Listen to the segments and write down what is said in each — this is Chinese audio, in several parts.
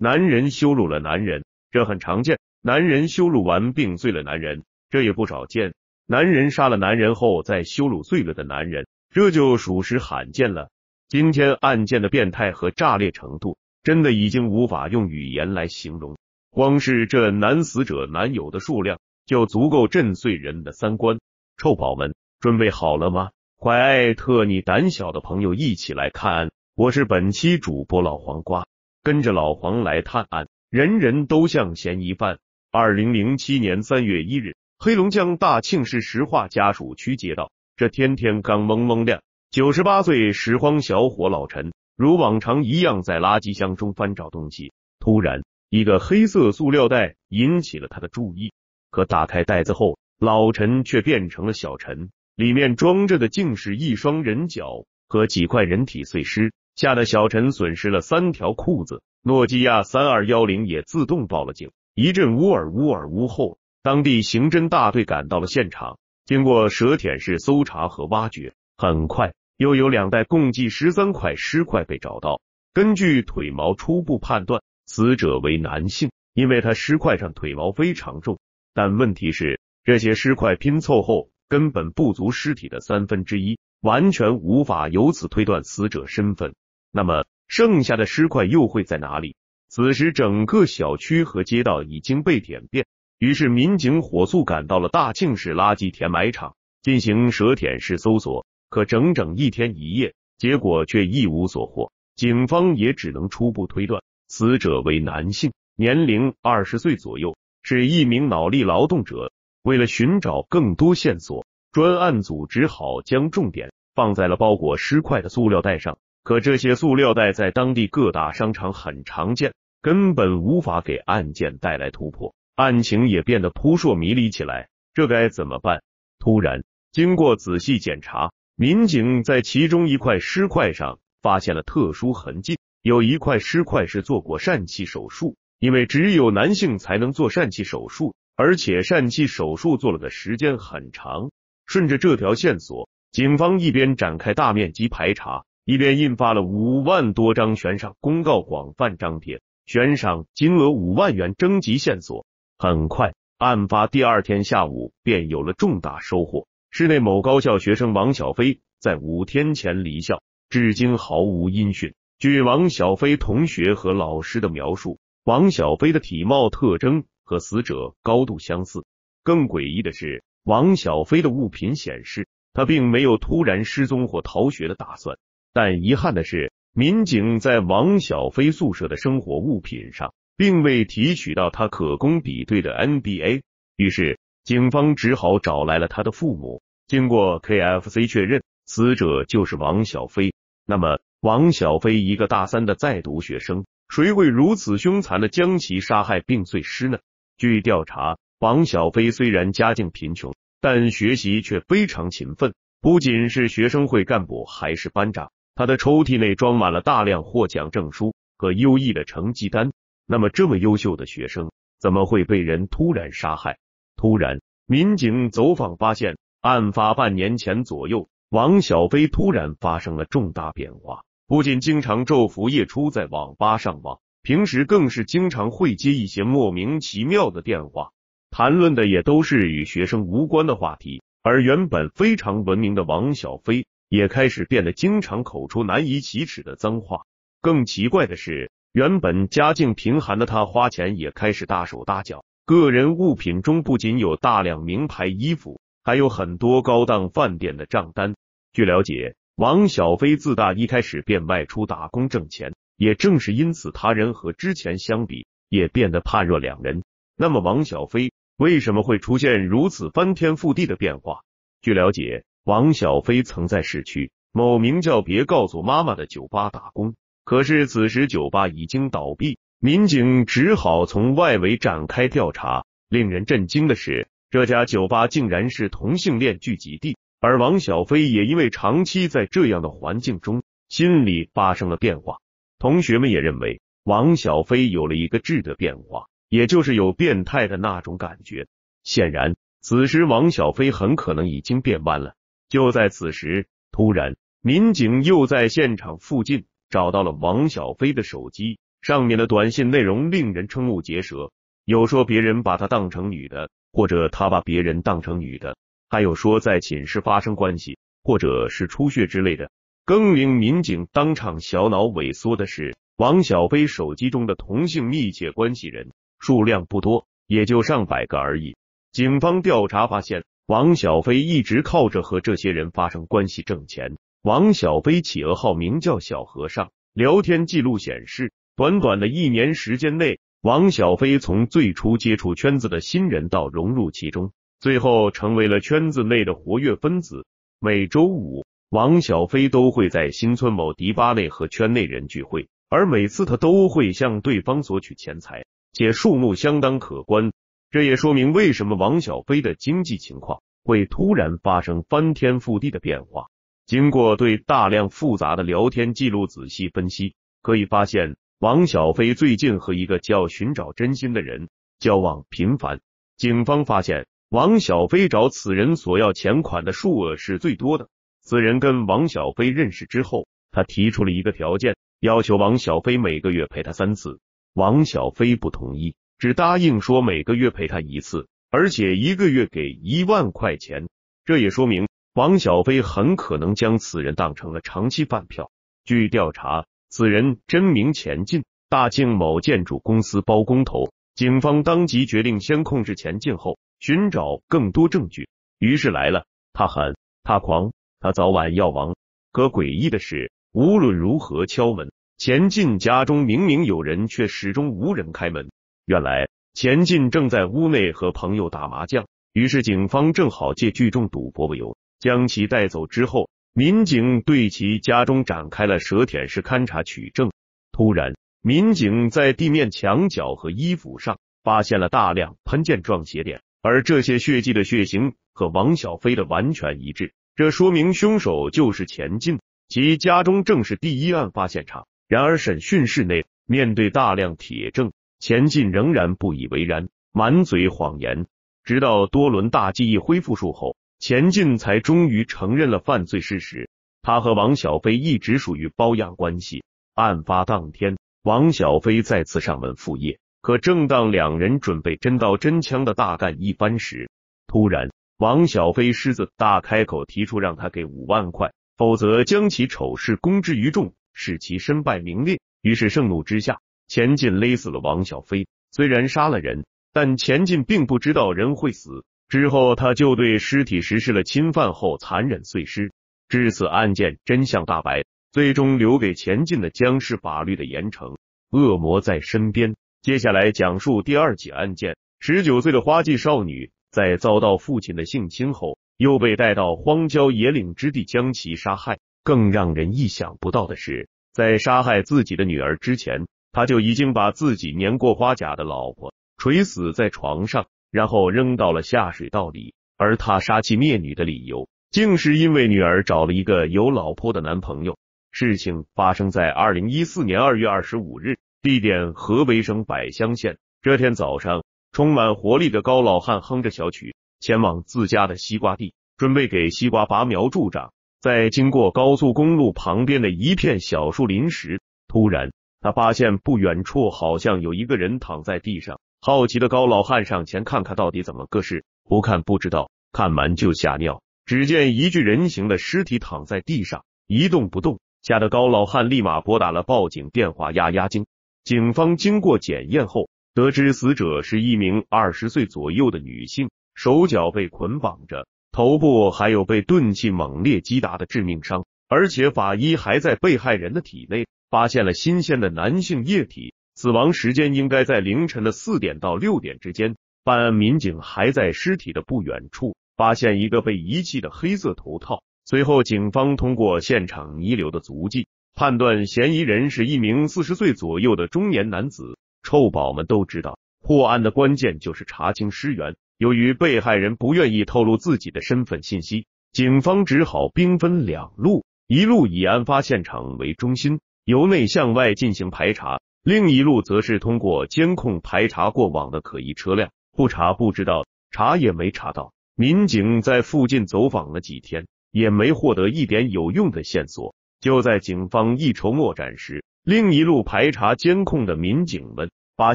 男人羞辱了男人，这很常见；男人羞辱完并醉了男人，这也不少见；男人杀了男人后再羞辱醉了的男人，这就属实罕见了。今天案件的变态和炸裂程度，真的已经无法用语言来形容。光是这男死者男友的数量，就足够震碎人的三观。臭宝们，准备好了吗？快艾特你胆小的朋友一起来看！我是本期主播老黄瓜。跟着老黄来探案，人人都像嫌疑犯。二零零七年三月一日，黑龙江大庆市石化家属区街道，这天天刚蒙蒙亮，九十八岁拾荒小伙老陈如往常一样在垃圾箱中翻找东西。突然，一个黑色塑料袋引起了他的注意。可打开袋子后，老陈却变成了小陈，里面装着的竟是一双人脚和几块人体碎尸。吓得小陈损失了三条裤子，诺基亚三二幺零也自动报了警。一阵呜尔呜尔呜后，当地刑侦大队赶到了现场。经过蛇舔式搜查和挖掘，很快又有两袋共计十三块尸块被找到。根据腿毛初步判断，死者为男性，因为他尸块上腿毛非常重。但问题是，这些尸块拼凑后根本不足尸体的三分之一，完全无法由此推断死者身份。那么剩下的尸块又会在哪里？此时，整个小区和街道已经被舔遍。于是，民警火速赶到了大庆市垃圾填埋场进行舌舔式搜索。可整整一天一夜，结果却一无所获。警方也只能初步推断，死者为男性，年龄二十岁左右，是一名脑力劳动者。为了寻找更多线索，专案组只好将重点放在了包裹尸块的塑料袋上。可这些塑料袋在当地各大商场很常见，根本无法给案件带来突破，案情也变得扑朔迷离起来。这该怎么办？突然，经过仔细检查，民警在其中一块尸块上发现了特殊痕迹。有一块尸块是做过疝气手术，因为只有男性才能做疝气手术，而且疝气手术做了的时间很长。顺着这条线索，警方一边展开大面积排查。一边印发了五万多张悬赏公告，广泛张贴，悬赏金额五万元，征集线索。很快，案发第二天下午便有了重大收获。市内某高校学生王小飞在五天前离校，至今毫无音讯。据王小飞同学和老师的描述，王小飞的体貌特征和死者高度相似。更诡异的是，王小飞的物品显示，他并没有突然失踪或逃学的打算。但遗憾的是，民警在王小飞宿舍的生活物品上并未提取到他可供比对的 NBA，于是警方只好找来了他的父母。经过 KFC 确认，死者就是王小飞。那么，王小飞一个大三的在读学生，谁会如此凶残的将其杀害并碎尸呢？据调查，王小飞虽然家境贫穷，但学习却非常勤奋，不仅是学生会干部，还是班长。他的抽屉内装满了大量获奖证书和优异的成绩单。那么，这么优秀的学生怎么会被人突然杀害？突然，民警走访发现，案发半年前左右，王小飞突然发生了重大变化，不仅经常昼伏夜出在网吧上网，平时更是经常会接一些莫名其妙的电话，谈论的也都是与学生无关的话题。而原本非常文明的王小飞。也开始变得经常口出难以启齿的脏话。更奇怪的是，原本家境贫寒的他花钱也开始大手大脚。个人物品中不仅有大量名牌衣服，还有很多高档饭店的账单。据了解，王小飞自大一开始便外出打工挣钱，也正是因此，他人和之前相比也变得判若两人。那么，王小飞为什么会出现如此翻天覆地的变化？据了解。王小飞曾在市区某名叫“别告诉妈妈”的酒吧打工，可是此时酒吧已经倒闭，民警只好从外围展开调查。令人震惊的是，这家酒吧竟然是同性恋聚集地，而王小飞也因为长期在这样的环境中，心理发生了变化。同学们也认为王小飞有了一个质的变化，也就是有变态的那种感觉。显然，此时王小飞很可能已经变弯了。就在此时，突然，民警又在现场附近找到了王小飞的手机，上面的短信内容令人瞠目结舌，有说别人把他当成女的，或者他把别人当成女的，还有说在寝室发生关系，或者是出血之类的。更令民警当场小脑萎缩的是，王小飞手机中的同性密切关系人数量不多，也就上百个而已。警方调查发现。王小飞一直靠着和这些人发生关系挣钱。王小飞企鹅号名叫小和尚，聊天记录显示，短短的一年时间内，王小飞从最初接触圈子的新人，到融入其中，最后成为了圈子内的活跃分子。每周五，王小飞都会在新村某迪吧内和圈内人聚会，而每次他都会向对方索取钱财，且数目相当可观。这也说明为什么王小飞的经济情况会突然发生翻天覆地的变化。经过对大量复杂的聊天记录仔细分析，可以发现王小飞最近和一个叫“寻找真心”的人交往频繁。警方发现，王小飞找此人索要钱款的数额是最多的。此人跟王小飞认识之后，他提出了一个条件，要求王小飞每个月陪他三次。王小飞不同意。只答应说每个月陪他一次，而且一个月给一万块钱。这也说明王小飞很可能将此人当成了长期饭票。据调查，此人真名钱进，大庆某建筑公司包工头。警方当即决定先控制钱进，后寻找更多证据。于是来了，他狠，他狂，他早晚要亡。可诡异的是，无论如何敲门，钱进家中明明有人，却始终无人开门。原来钱进正在屋内和朋友打麻将，于是警方正好借聚众赌博为由将其带走。之后，民警对其家中展开了舌舔式勘查取证。突然，民警在地面、墙角和衣服上发现了大量喷溅状血点，而这些血迹的血型和王小飞的完全一致，这说明凶手就是钱进，其家中正是第一案发现场。然而，审讯室内面对大量铁证。钱进仍然不以为然，满嘴谎言。直到多轮大记忆恢复术后，钱进才终于承认了犯罪事实。他和王小飞一直属于包养关系。案发当天，王小飞再次上门赴宴，可正当两人准备真刀真枪的大干一番时，突然，王小飞狮子大开口，提出让他给五万块，否则将其丑事公之于众，使其身败名裂。于是盛怒之下。钱进勒死了王小飞，虽然杀了人，但钱进并不知道人会死。之后，他就对尸体实施了侵犯，后残忍碎尸。至此，案件真相大白，最终留给钱进的将是法律的严惩。恶魔在身边。接下来讲述第二起案件：十九岁的花季少女在遭到父亲的性侵后，又被带到荒郊野岭之地将其杀害。更让人意想不到的是，在杀害自己的女儿之前。他就已经把自己年过花甲的老婆垂死在床上，然后扔到了下水道里。而他杀妻灭女的理由，竟是因为女儿找了一个有老婆的男朋友。事情发生在二零一四年二月二十五日，地点河北省百乡县。这天早上，充满活力的高老汉哼着小曲，前往自家的西瓜地，准备给西瓜拔苗助长。在经过高速公路旁边的一片小树林时，突然。他发现不远处好像有一个人躺在地上，好奇的高老汉上前看看到底怎么个事。不看不知道，看完就吓尿。只见一具人形的尸体躺在地上一动不动，吓得高老汉立马拨打了报警电话压压惊。警方经过检验后得知，死者是一名二十岁左右的女性，手脚被捆绑着，头部还有被钝器猛烈击打的致命伤，而且法医还在被害人的体内。发现了新鲜的男性液体，死亡时间应该在凌晨的四点到六点之间。办案民警还在尸体的不远处发现一个被遗弃的黑色头套。随后，警方通过现场遗留的足迹，判断嫌疑人是一名四十岁左右的中年男子。臭宝们都知道，破案的关键就是查清尸源。由于被害人不愿意透露自己的身份信息，警方只好兵分两路，一路以案发现场为中心。由内向外进行排查，另一路则是通过监控排查过往的可疑车辆。不查不知道，查也没查到。民警在附近走访了几天，也没获得一点有用的线索。就在警方一筹莫展时，另一路排查监控的民警们发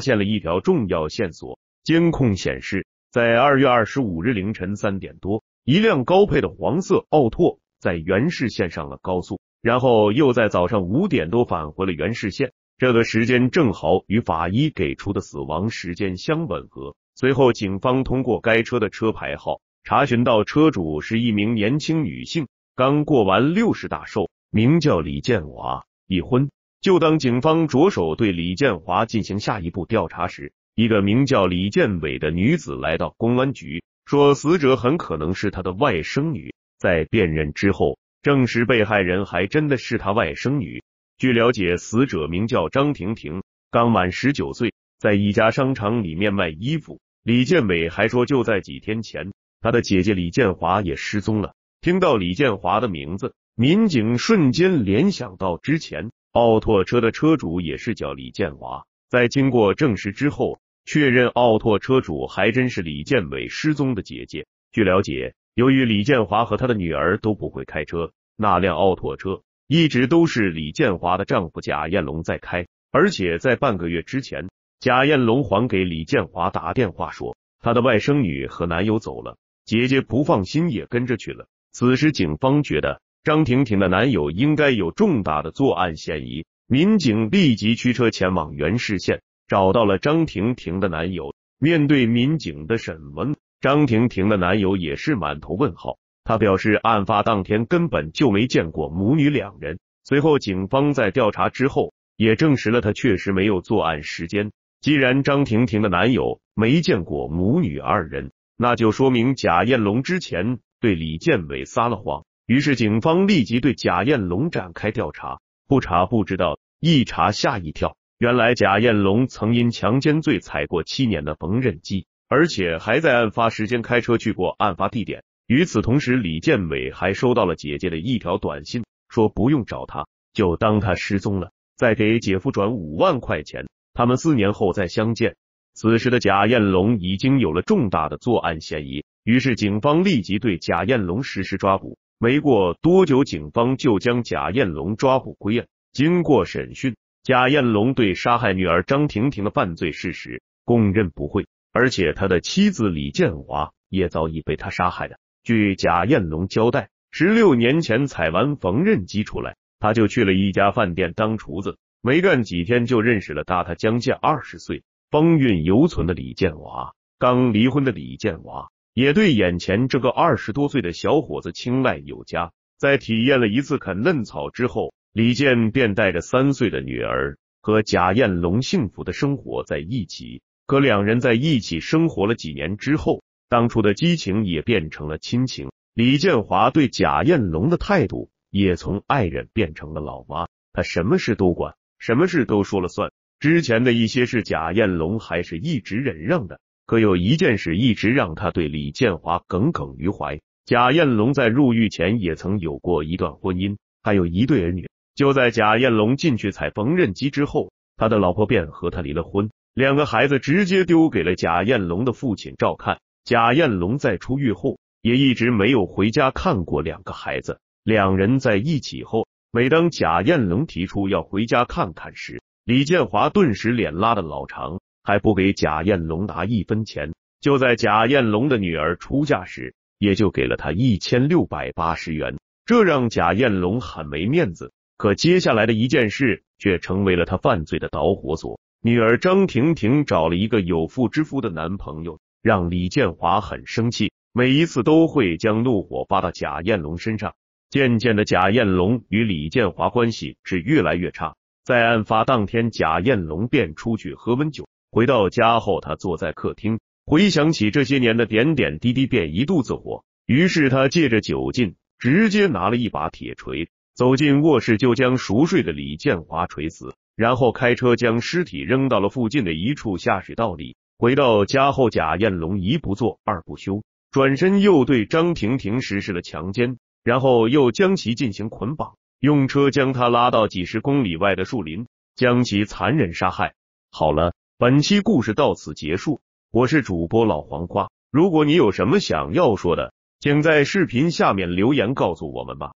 现了一条重要线索：监控显示，在二月二十五日凌晨三点多，一辆高配的黄色奥拓在原市线上了高速。然后又在早上五点多返回了原市县，这个时间正好与法医给出的死亡时间相吻合。随后，警方通过该车的车牌号查询到车主是一名年轻女性，刚过完六十大寿，名叫李建华，已婚。就当警方着手对李建华进行下一步调查时，一个名叫李建伟的女子来到公安局，说死者很可能是他的外甥女。在辨认之后。证实被害人还真的是他外甥女。据了解，死者名叫张婷婷，刚满十九岁，在一家商场里面卖衣服。李建伟还说，就在几天前，他的姐姐李建华也失踪了。听到李建华的名字，民警瞬间联想到之前奥拓车的车主也是叫李建华。在经过证实之后，确认奥拓车主还真是李建伟失踪的姐姐。据了解。由于李建华和他的女儿都不会开车，那辆奥拓车一直都是李建华的丈夫贾艳龙在开。而且在半个月之前，贾艳龙还给李建华打电话说，他的外甥女和男友走了，姐姐不放心也跟着去了。此时，警方觉得张婷婷的男友应该有重大的作案嫌疑，民警立即驱车前往原市县，找到了张婷婷的男友。面对民警的审问。张婷婷的男友也是满头问号，他表示案发当天根本就没见过母女两人。随后，警方在调查之后也证实了他确实没有作案时间。既然张婷婷的男友没见过母女二人，那就说明贾艳龙之前对李建伟撒了谎。于是，警方立即对贾艳龙展开调查。不查不知道，一查吓一跳。原来，贾艳龙曾因强奸罪踩过七年的缝纫机。而且还在案发时间开车去过案发地点。与此同时，李建伟还收到了姐姐的一条短信，说不用找他，就当他失踪了，再给姐夫转五万块钱，他们四年后再相见。此时的贾艳龙已经有了重大的作案嫌疑，于是警方立即对贾艳龙实施抓捕。没过多久，警方就将贾艳龙抓捕归案。经过审讯，贾艳龙对杀害女儿张婷婷的犯罪事实供认不讳。而且他的妻子李建华也早已被他杀害了。据贾艳龙交代，十六年前采完缝纫机出来，他就去了一家饭店当厨子，没干几天就认识了大他将近二十岁、风韵犹存的李建华。刚离婚的李建华也对眼前这个二十多岁的小伙子青睐有加。在体验了一次啃嫩草之后，李建便带着三岁的女儿和贾艳龙幸福的生活在一起。可两人在一起生活了几年之后，当初的激情也变成了亲情。李建华对贾艳龙的态度也从爱人变成了老妈，他什么事都管，什么事都说了算。之前的一些事，贾艳龙还是一直忍让的，可有一件事一直让他对李建华耿耿于怀。贾艳龙在入狱前也曾有过一段婚姻，还有一对儿女。就在贾艳龙进去踩缝纫机之后，他的老婆便和他离了婚。两个孩子直接丢给了贾艳龙的父亲照看。贾艳龙在出狱后也一直没有回家看过两个孩子。两人在一起后，每当贾艳龙提出要回家看看时，李建华顿时脸拉的老长，还不给贾艳龙拿一分钱。就在贾艳龙的女儿出嫁时，也就给了他一千六百八十元，这让贾艳龙很没面子。可接下来的一件事却成为了他犯罪的导火索。女儿张婷婷找了一个有妇之夫的男朋友，让李建华很生气，每一次都会将怒火发到贾艳龙身上。渐渐的，贾艳龙与李建华关系是越来越差。在案发当天，贾艳龙便出去喝闷酒，回到家后，他坐在客厅，回想起这些年的点点滴滴，便一肚子火。于是他借着酒劲，直接拿了一把铁锤，走进卧室就将熟睡的李建华锤死。然后开车将尸体扔到了附近的一处下水道里。回到家后，贾艳龙一不做二不休，转身又对张婷婷实施了强奸，然后又将其进行捆绑，用车将她拉到几十公里外的树林，将其残忍杀害。好了，本期故事到此结束。我是主播老黄瓜，如果你有什么想要说的，请在视频下面留言告诉我们吧。